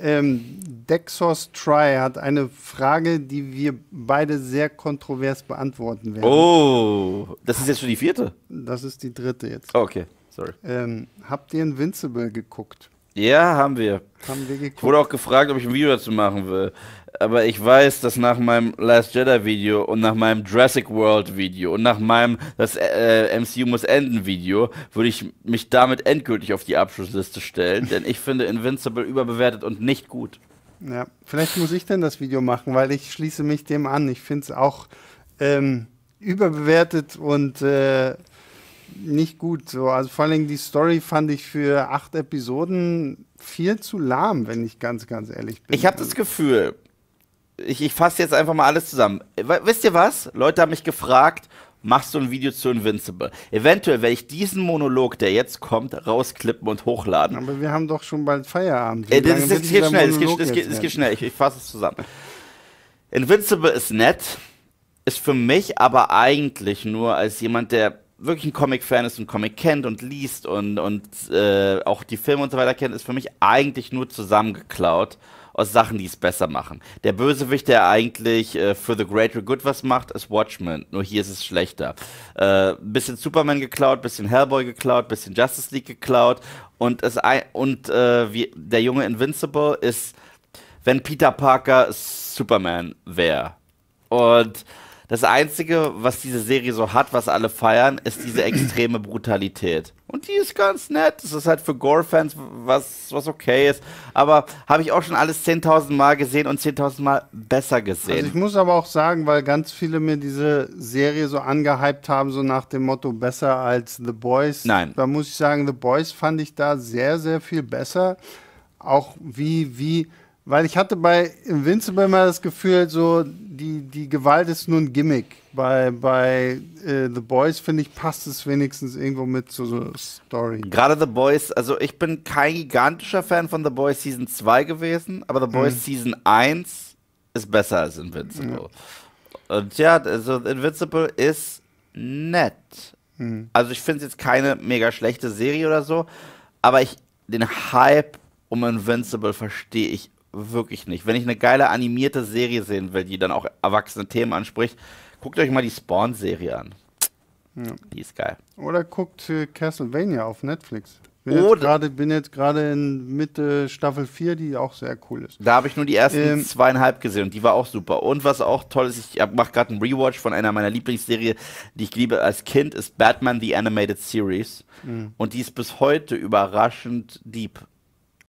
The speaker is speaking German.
Ähm, Dexos Try hat eine Frage, die wir beide sehr kontrovers beantworten werden. Oh, das ist jetzt schon die vierte? Das ist die dritte jetzt. okay, sorry. Ähm, habt ihr Invincible geguckt? Ja, haben wir. Haben wir geguckt. Ich wurde auch gefragt, ob ich ein Video dazu machen will. Aber ich weiß, dass nach meinem Last Jedi Video und nach meinem Jurassic World Video und nach meinem Das äh, MCU muss enden Video würde ich mich damit endgültig auf die Abschlussliste stellen, denn ich finde Invincible überbewertet und nicht gut. Ja, vielleicht muss ich denn das Video machen, weil ich schließe mich dem an. Ich finde es auch ähm, überbewertet und äh nicht gut. So. Also vor allem die Story fand ich für acht Episoden viel zu lahm, wenn ich ganz, ganz ehrlich bin. Ich habe das Gefühl, ich, ich fasse jetzt einfach mal alles zusammen. Wisst ihr was? Leute haben mich gefragt, machst du ein Video zu Invincible? Eventuell werde ich diesen Monolog, der jetzt kommt, rausklippen und hochladen. Aber wir haben doch schon bald Feierabend. Äh, das, das, geht schnell, das, geht, das, geht, das geht schnell, ich, ich fasse es zusammen. Invincible ist nett, ist für mich aber eigentlich nur als jemand, der wirklich ein Comic-Fan ist und Comic kennt und liest und, und äh, auch die Filme und so weiter kennt, ist für mich eigentlich nur zusammengeklaut aus Sachen, die es besser machen. Der Bösewicht, der eigentlich äh, für The Greater Good was macht, ist Watchmen. Nur hier ist es schlechter. Äh, bisschen Superman geklaut, bisschen Hellboy geklaut, bisschen Justice League geklaut und, es, ein, und äh, wie, der junge Invincible ist, wenn Peter Parker Superman wäre. Und das Einzige, was diese Serie so hat, was alle feiern, ist diese extreme Brutalität. Und die ist ganz nett. Das ist halt für Gore-Fans was, was okay ist. Aber habe ich auch schon alles 10.000 Mal gesehen und 10.000 Mal besser gesehen. Also ich muss aber auch sagen, weil ganz viele mir diese Serie so angehypt haben, so nach dem Motto besser als The Boys. Nein. Da muss ich sagen, The Boys fand ich da sehr, sehr viel besser. Auch wie, wie weil ich hatte bei Invincible immer das Gefühl, so die, die Gewalt ist nur ein Gimmick. Bei, bei äh, The Boys, finde ich, passt es wenigstens irgendwo mit zur so Story. Gerade The Boys, also ich bin kein gigantischer Fan von The Boys Season 2 gewesen, aber The Boys mhm. Season 1 ist besser als Invincible. Ja. Und ja, also Invincible ist nett. Mhm. Also ich finde es jetzt keine mega schlechte Serie oder so, aber ich den Hype um Invincible verstehe ich wirklich nicht. Wenn ich eine geile animierte Serie sehen will, die dann auch erwachsene Themen anspricht, guckt euch mal die Spawn-Serie an. Ja. Die ist geil. Oder guckt äh, Castlevania auf Netflix. Bin Oder jetzt bin jetzt gerade in Mitte Staffel 4, die auch sehr cool ist. Da habe ich nur die ersten ähm, zweieinhalb gesehen und die war auch super. Und was auch toll ist, ich mache gerade einen Rewatch von einer meiner Lieblingsserien, die ich liebe als Kind, ist Batman The Animated Series. Mhm. Und die ist bis heute überraschend deep.